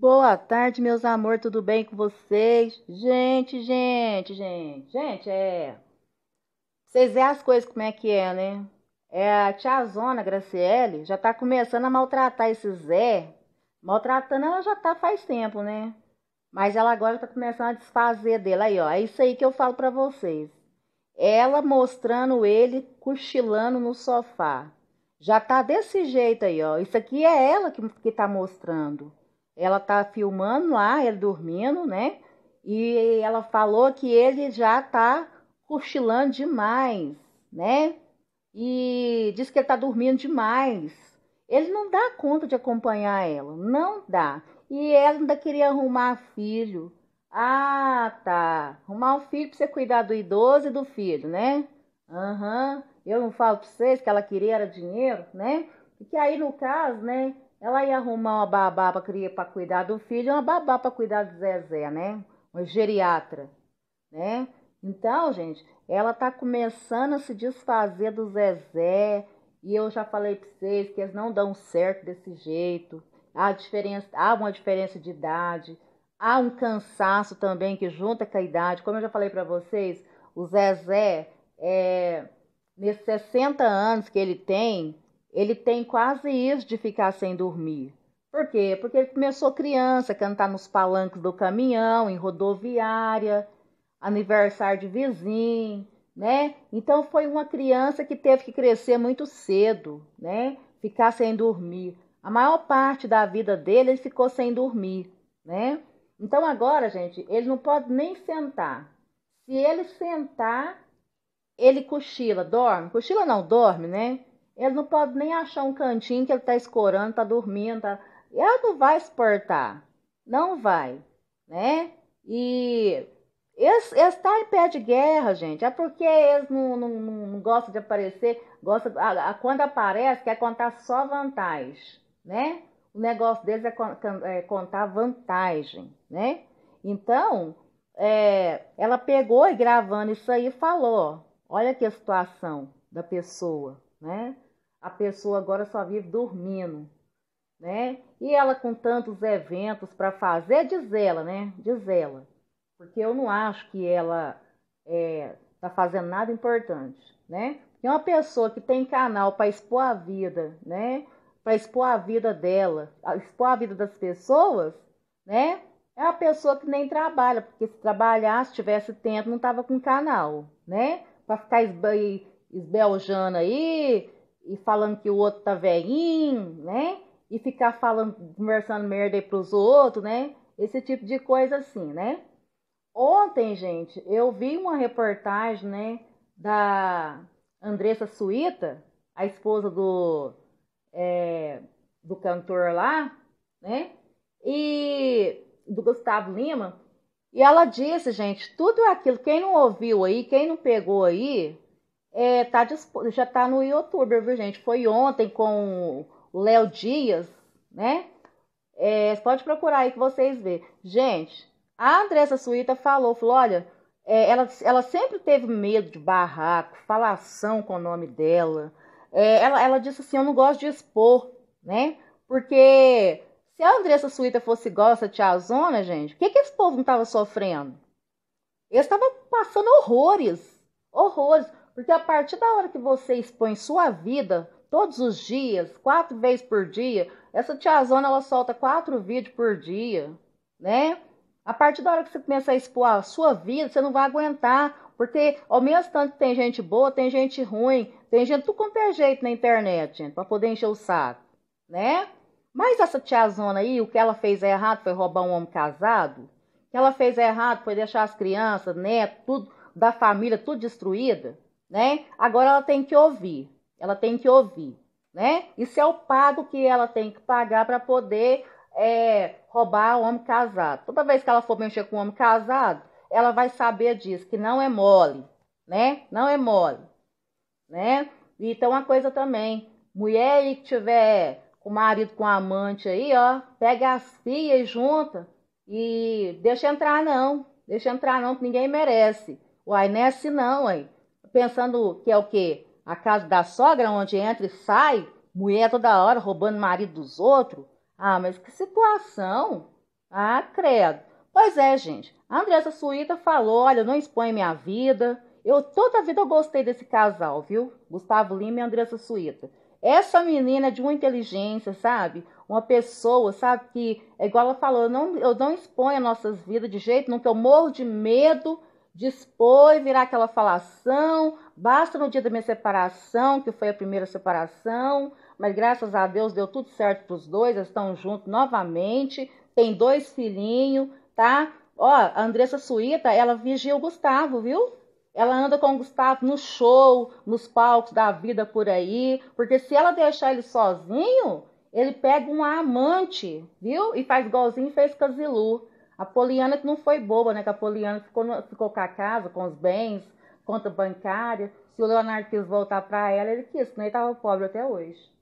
Boa tarde, meus amor, tudo bem com vocês? Gente, gente, gente, gente, é. Vocês vê as coisas como é que é, né? É a tia Zona Graciele já tá começando a maltratar esse Zé. Maltratando ela já tá faz tempo, né? Mas ela agora tá começando a desfazer dele. Aí, ó, é isso aí que eu falo para vocês. Ela mostrando ele cochilando no sofá. Já tá desse jeito aí, ó. Isso aqui é ela que, que tá mostrando. Ela tá filmando lá, ele dormindo, né? E ela falou que ele já tá cochilando demais, né? E diz que ele tá dormindo demais. Ele não dá conta de acompanhar ela, não dá. E ela ainda queria arrumar filho. Ah, tá. Arrumar um filho pra você cuidar do idoso e do filho, né? Aham. Uhum. Eu não falo pra vocês que ela queria era dinheiro, né? porque aí, no caso, né? Ela ia arrumar uma babá para cuidar do filho, uma babá para cuidar do Zezé, né? Uma geriatra, né? Então, gente, ela tá começando a se desfazer do Zezé. E eu já falei para vocês que eles não dão certo desse jeito. Há, diferença, há uma diferença de idade. Há um cansaço também que junta com a idade. Como eu já falei para vocês, o Zezé, é, nesses 60 anos que ele tem, ele tem quase isso de ficar sem dormir. Por quê? Porque ele começou criança, cantar nos palanques do caminhão, em rodoviária, aniversário de vizinho, né? Então foi uma criança que teve que crescer muito cedo, né? Ficar sem dormir. A maior parte da vida dele ele ficou sem dormir, né? Então agora, gente, ele não pode nem sentar. Se ele sentar, ele cochila, dorme. Cochila não, dorme, né? Ele não pode nem achar um cantinho que ele está escorando, está dormindo. Tá... Ela não vai exportar. Não vai. Né? E eles estão tá em pé de guerra, gente. É porque eles não, não, não gostam de aparecer. Gosta, a, a, quando aparece, quer contar só vantagem. Né? O negócio deles é, con, é contar vantagem. Né? Então, é, ela pegou e gravando isso aí falou: olha que a situação da pessoa. Né? a pessoa agora só vive dormindo, né? E ela com tantos eventos para fazer, é diz ela, né? Diz ela. Porque eu não acho que ela é, tá fazendo nada importante, né? E uma pessoa que tem canal para expor a vida, né? Para expor a vida dela, expor a vida das pessoas, né? É uma pessoa que nem trabalha, porque se trabalhasse, tivesse tempo, não tava com canal, né? Para ficar esbe esbeljando aí, e falando que o outro tá velhinho, né? E ficar falando, conversando merda aí pros outros, né? Esse tipo de coisa assim, né? Ontem, gente, eu vi uma reportagem, né? Da Andressa Suíta, a esposa do, é, do cantor lá, né? E do Gustavo Lima. E ela disse, gente, tudo aquilo, quem não ouviu aí, quem não pegou aí, é, tá, já tá no YouTube, viu, gente? Foi ontem com o Léo Dias, né? É, pode procurar aí que vocês vê. Gente, a Andressa Suíta falou, falou, olha, é, ela, ela sempre teve medo de barraco, falação com o nome dela. É, ela, ela disse assim, eu não gosto de expor, né? Porque se a Andressa Suíta fosse igual essa tiazona, gente, o que, que esse povo não estava sofrendo? Eles estavam passando horrores, horrores. Porque a partir da hora que você expõe sua vida, todos os dias, quatro vezes por dia, essa tiazona ela solta quatro vídeos por dia, né? A partir da hora que você começa a expor a sua vida, você não vai aguentar, porque ao mesmo tanto tem gente boa, tem gente ruim, tem gente tudo quanto é jeito na internet, gente, pra poder encher o saco, né? Mas essa tiazona aí, o que ela fez errado foi roubar um homem casado? O que ela fez errado foi deixar as crianças, neto, tudo da família, tudo destruída? né? Agora ela tem que ouvir, ela tem que ouvir, né? Isso é o pago que ela tem que pagar para poder é, roubar o homem casado. Toda vez que ela for mexer com o homem casado, ela vai saber disso, que não é mole, né? Não é mole, né? Então, uma coisa também, mulher que tiver com marido, com amante aí, ó, pega as filhas junta e deixa entrar não, deixa entrar não, que ninguém merece. o Ainesse não, aí pensando que é o quê? A casa da sogra, onde entra e sai, mulher toda hora roubando marido dos outros? Ah, mas que situação! Ah, credo! Pois é, gente. A Andressa Suíta falou: olha, não expõe minha vida. Eu toda a vida eu gostei desse casal, viu? Gustavo Lima e Andressa Suíta. Essa menina é de uma inteligência, sabe? Uma pessoa, sabe? Que, é igual ela falou, eu não, eu não exponho as nossas vidas de jeito nenhum, que eu morro de medo Dispor virar aquela falação, basta no dia da minha separação, que foi a primeira separação, mas graças a Deus deu tudo certo para os dois, eles estão juntos novamente, tem dois filhinhos, tá? Ó, a Andressa Suíta, ela vigia o Gustavo, viu? Ela anda com o Gustavo no show, nos palcos da vida por aí, porque se ela deixar ele sozinho, ele pega um amante, viu? E faz igualzinho fez Casilu. A Poliana que não foi boba, né? Que a Poliana ficou, ficou com a casa, com os bens, conta bancária. Se o Leonardo quis voltar para ela, ele quis, né? Ele tava pobre até hoje.